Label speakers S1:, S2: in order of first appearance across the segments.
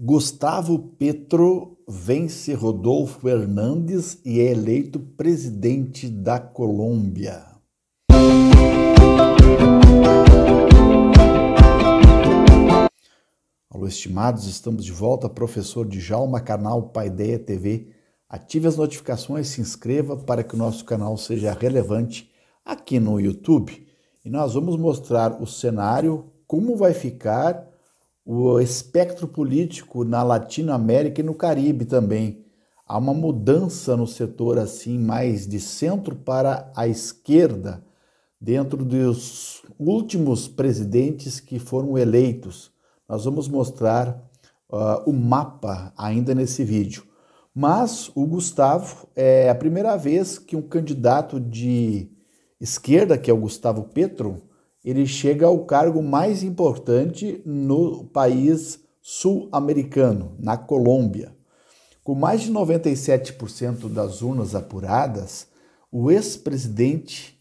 S1: Gustavo Petro vence Rodolfo Hernandes e é eleito presidente da Colômbia. Alô, estimados, estamos de volta. Professor Djalma, canal Paideia TV. Ative as notificações, se inscreva para que o nosso canal seja relevante aqui no YouTube. E nós vamos mostrar o cenário, como vai ficar o espectro político na Latinoamérica e no Caribe também. Há uma mudança no setor assim mais de centro para a esquerda dentro dos últimos presidentes que foram eleitos. Nós vamos mostrar uh, o mapa ainda nesse vídeo. Mas o Gustavo é a primeira vez que um candidato de esquerda, que é o Gustavo Petro, ele chega ao cargo mais importante no país sul-americano, na Colômbia. Com mais de 97% das urnas apuradas, o ex-presidente,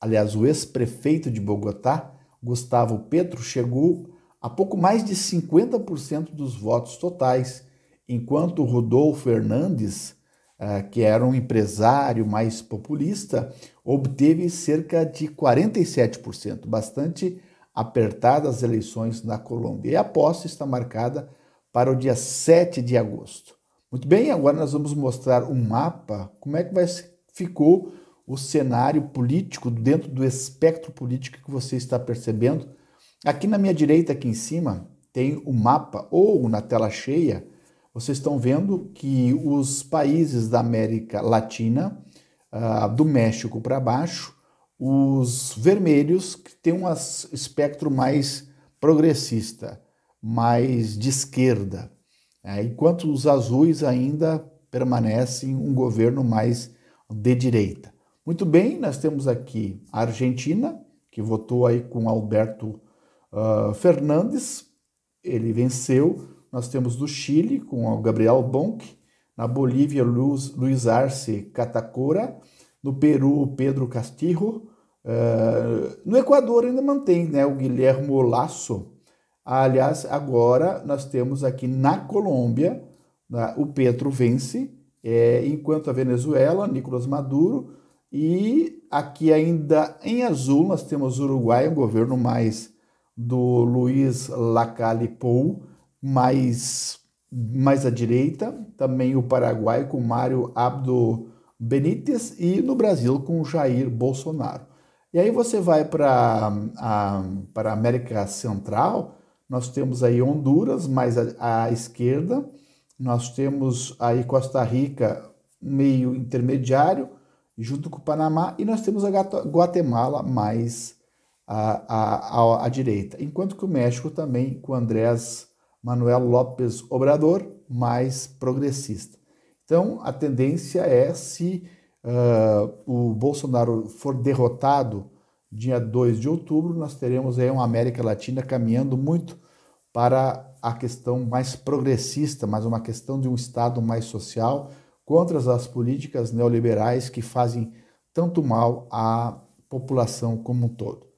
S1: aliás, o ex-prefeito de Bogotá, Gustavo Petro, chegou a pouco mais de 50% dos votos totais, enquanto Rodolfo Fernandes ah, que era um empresário mais populista, obteve cerca de 47%, bastante apertadas as eleições na Colômbia. E a posse está marcada para o dia 7 de agosto. Muito bem, agora nós vamos mostrar um mapa, como é que vai, ficou o cenário político dentro do espectro político que você está percebendo. Aqui na minha direita, aqui em cima, tem o mapa, ou na tela cheia, vocês estão vendo que os países da América Latina, uh, do México para baixo, os vermelhos, que têm um espectro mais progressista, mais de esquerda, né? enquanto os azuis ainda permanecem um governo mais de direita. Muito bem, nós temos aqui a Argentina, que votou aí com Alberto uh, Fernandes, ele venceu nós temos do Chile, com o Gabriel Bonk, na Bolívia, Luiz, Luiz Arce Catacora, no Peru, Pedro Castillo, uh, no Equador ainda mantém né, o Guilherme Olasso. Aliás, agora nós temos aqui na Colômbia, o Petro vence, é, enquanto a Venezuela, Nicolás Maduro, e aqui ainda em azul nós temos o Uruguai, um governo mais do Luiz Lacalle Pou, mais, mais à direita, também o Paraguai com Mário Abdo Benítez e no Brasil com Jair Bolsonaro. E aí você vai para a pra América Central, nós temos aí Honduras mais à, à esquerda, nós temos aí Costa Rica meio intermediário, junto com o Panamá, e nós temos a Guatemala mais à, à, à, à direita. Enquanto que o México também, com o Andrés Manuel Lopes Obrador, mais progressista. Então, a tendência é se uh, o Bolsonaro for derrotado dia 2 de outubro, nós teremos aí uma América Latina caminhando muito para a questão mais progressista, mas uma questão de um Estado mais social, contra as políticas neoliberais que fazem tanto mal à população como um todo.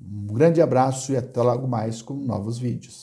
S1: Um grande abraço e até logo mais com novos vídeos.